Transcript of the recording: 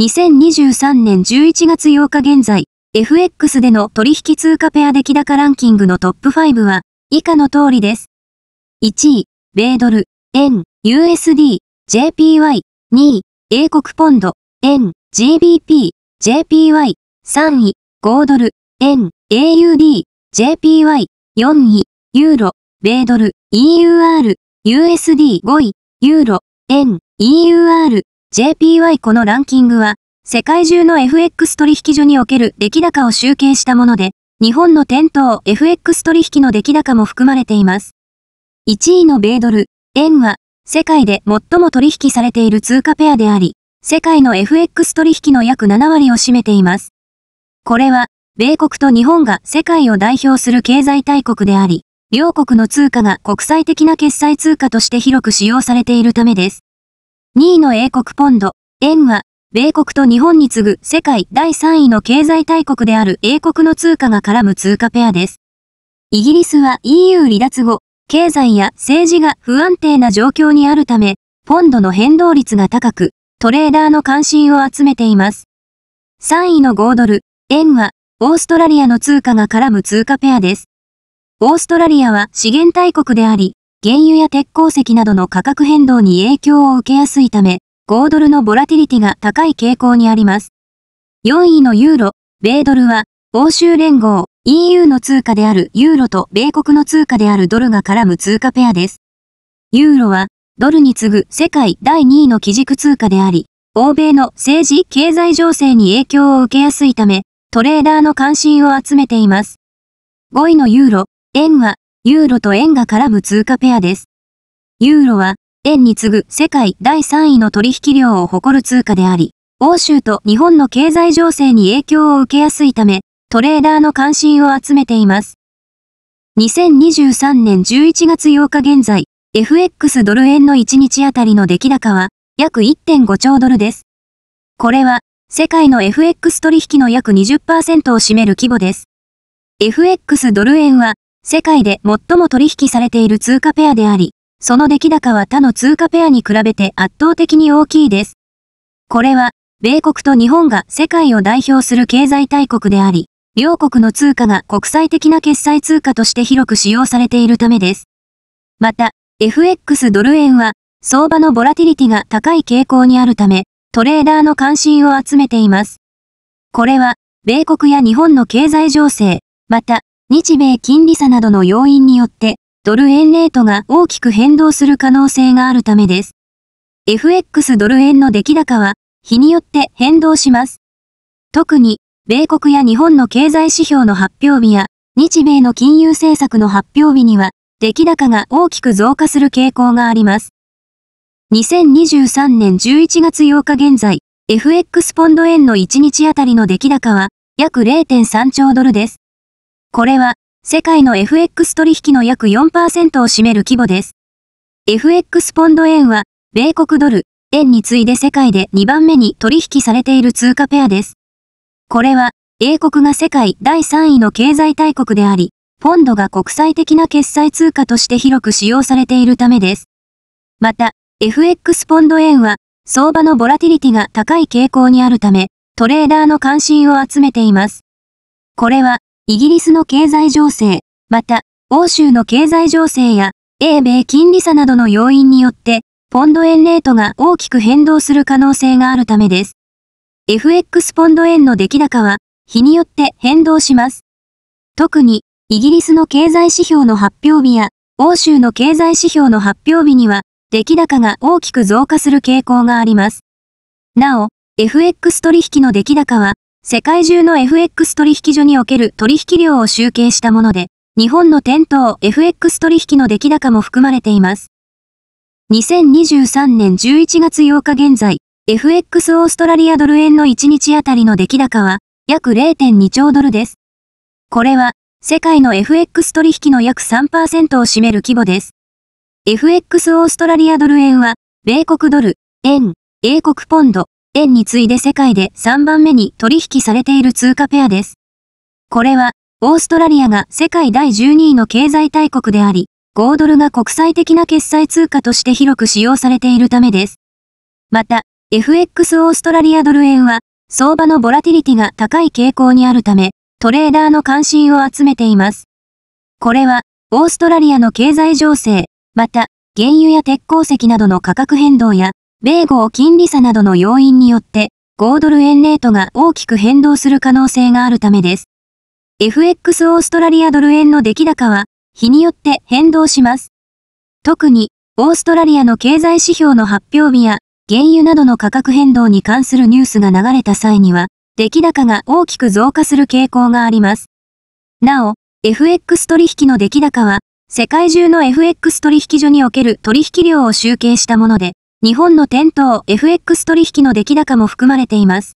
2023年11月8日現在、FX での取引通貨ペア出来高ランキングのトップ5は、以下の通りです。1位、米ドル、円、USD、JPY、2位、英国ポンド、円、GBP、JPY、3位、豪ドル、円、AUD、JPY、4位、ユーロ、米ドル、EUR、USD5 位、ユーロ、円、EUR、JPY このランキングは、世界中の FX 取引所における出来高を集計したもので、日本の店頭 FX 取引の出来高も含まれています。1位の米ドル、円は、世界で最も取引されている通貨ペアであり、世界の FX 取引の約7割を占めています。これは、米国と日本が世界を代表する経済大国であり、両国の通貨が国際的な決済通貨として広く使用されているためです。2位の英国ポンド、円は、米国と日本に次ぐ世界第3位の経済大国である英国の通貨が絡む通貨ペアです。イギリスは EU 離脱後、経済や政治が不安定な状況にあるため、ポンドの変動率が高く、トレーダーの関心を集めています。3位の5ドル、円は、オーストラリアの通貨が絡む通貨ペアです。オーストラリアは資源大国であり、原油や鉄鉱石などの価格変動に影響を受けやすいため、5ドルのボラティリティが高い傾向にあります。4位のユーロ、米ドルは、欧州連合、EU の通貨であるユーロと米国の通貨であるドルが絡む通貨ペアです。ユーロは、ドルに次ぐ世界第2位の基軸通貨であり、欧米の政治・経済情勢に影響を受けやすいため、トレーダーの関心を集めています。5位のユーロ、円は、ユーロと円が絡む通貨ペアです。ユーロは、円に次ぐ世界第3位の取引量を誇る通貨であり、欧州と日本の経済情勢に影響を受けやすいため、トレーダーの関心を集めています。2023年11月8日現在、FX ドル円の1日あたりの出来高は、約1.5兆ドルです。これは、世界の FX 取引の約20%を占める規模です。FX ドル円は、世界で最も取引されている通貨ペアであり、その出来高は他の通貨ペアに比べて圧倒的に大きいです。これは、米国と日本が世界を代表する経済大国であり、両国の通貨が国際的な決済通貨として広く使用されているためです。また、FX ドル円は、相場のボラティリティが高い傾向にあるため、トレーダーの関心を集めています。これは、米国や日本の経済情勢、また、日米金利差などの要因によって、ドル円レートが大きく変動する可能性があるためです。FX ドル円の出来高は、日によって変動します。特に、米国や日本の経済指標の発表日や、日米の金融政策の発表日には、出来高が大きく増加する傾向があります。2023年11月8日現在、FX ポンド円の1日あたりの出来高は、約0.3兆ドルです。これは、世界の FX 取引の約4%を占める規模です。FX ポンド円は、米国ドル、円に次いで世界で2番目に取引されている通貨ペアです。これは、英国が世界第3位の経済大国であり、ポンドが国際的な決済通貨として広く使用されているためです。また、FX ポンド円は、相場のボラティリティが高い傾向にあるため、トレーダーの関心を集めています。これは、イギリスの経済情勢、また、欧州の経済情勢や、英米金利差などの要因によって、ポンド円レートが大きく変動する可能性があるためです。FX ポンド円の出来高は、日によって変動します。特に、イギリスの経済指標の発表日や、欧州の経済指標の発表日には、出来高が大きく増加する傾向があります。なお、FX 取引の出来高は、世界中の FX 取引所における取引量を集計したもので、日本の店頭 FX 取引の出来高も含まれています。2023年11月8日現在、FX オーストラリアドル円の1日あたりの出来高は、約0.2兆ドルです。これは、世界の FX 取引の約3%を占める規模です。FX オーストラリアドル円は、米国ドル、円、英国ポンド、円に次いで世界で3番目に取引されている通貨ペアです。これは、オーストラリアが世界第12位の経済大国であり、5ドルが国際的な決済通貨として広く使用されているためです。また、FX オーストラリアドル円は、相場のボラティリティが高い傾向にあるため、トレーダーの関心を集めています。これは、オーストラリアの経済情勢、また、原油や鉄鉱石などの価格変動や、米豪金利差などの要因によって、5ドル円レートが大きく変動する可能性があるためです。FX オーストラリアドル円の出来高は、日によって変動します。特に、オーストラリアの経済指標の発表日や、原油などの価格変動に関するニュースが流れた際には、出来高が大きく増加する傾向があります。なお、FX 取引の出来高は、世界中の FX 取引所における取引量を集計したもので、日本の店頭 FX 取引の出来高も含まれています。